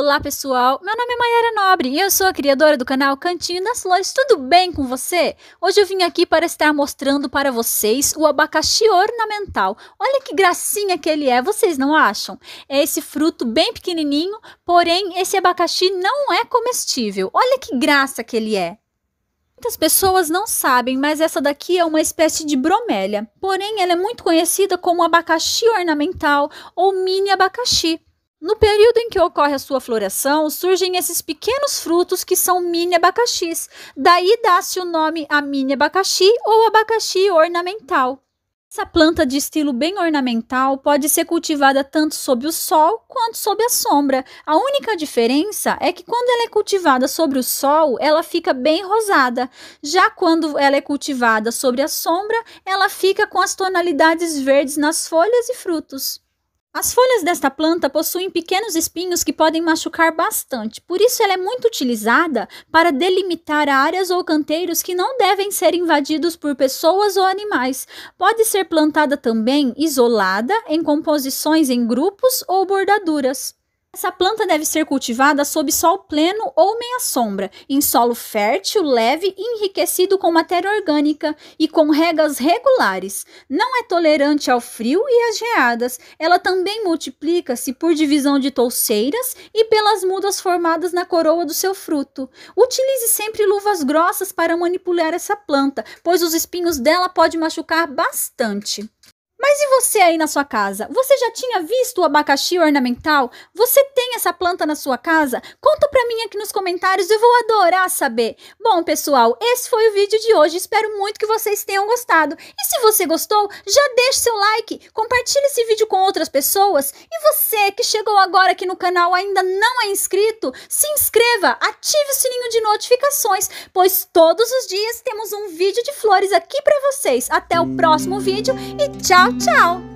Olá pessoal, meu nome é Mayara Nobre e eu sou a criadora do canal Cantinho das Flores, tudo bem com você? Hoje eu vim aqui para estar mostrando para vocês o abacaxi ornamental. Olha que gracinha que ele é, vocês não acham? É esse fruto bem pequenininho, porém esse abacaxi não é comestível. Olha que graça que ele é. Muitas pessoas não sabem, mas essa daqui é uma espécie de bromélia. Porém, ela é muito conhecida como abacaxi ornamental ou mini abacaxi. No período em que ocorre a sua floração, surgem esses pequenos frutos que são mini abacaxis. Daí dá-se o nome a mini abacaxi ou abacaxi ornamental. Essa planta de estilo bem ornamental pode ser cultivada tanto sob o sol quanto sob a sombra. A única diferença é que quando ela é cultivada sobre o sol, ela fica bem rosada. Já quando ela é cultivada sobre a sombra, ela fica com as tonalidades verdes nas folhas e frutos. As folhas desta planta possuem pequenos espinhos que podem machucar bastante, por isso ela é muito utilizada para delimitar áreas ou canteiros que não devem ser invadidos por pessoas ou animais. Pode ser plantada também isolada, em composições em grupos ou bordaduras. Essa planta deve ser cultivada sob sol pleno ou meia sombra, em solo fértil, leve e enriquecido com matéria orgânica e com regas regulares. Não é tolerante ao frio e às geadas. Ela também multiplica-se por divisão de touceiras e pelas mudas formadas na coroa do seu fruto. Utilize sempre luvas grossas para manipular essa planta, pois os espinhos dela podem machucar bastante. Mas e você aí na sua casa? Você já tinha visto o abacaxi ornamental? Você tem essa planta na sua casa? Conta pra mim aqui nos comentários, eu vou adorar saber. Bom, pessoal, esse foi o vídeo de hoje. Espero muito que vocês tenham gostado. E se você gostou, já deixe seu like, compartilhe esse vídeo com outras pessoas. E você que chegou agora aqui no canal ainda não é inscrito, se inscreva, ative o sininho de notificações, pois todos os dias temos um vídeo de flores aqui pra vocês. Até o próximo vídeo e tchau! Tchau!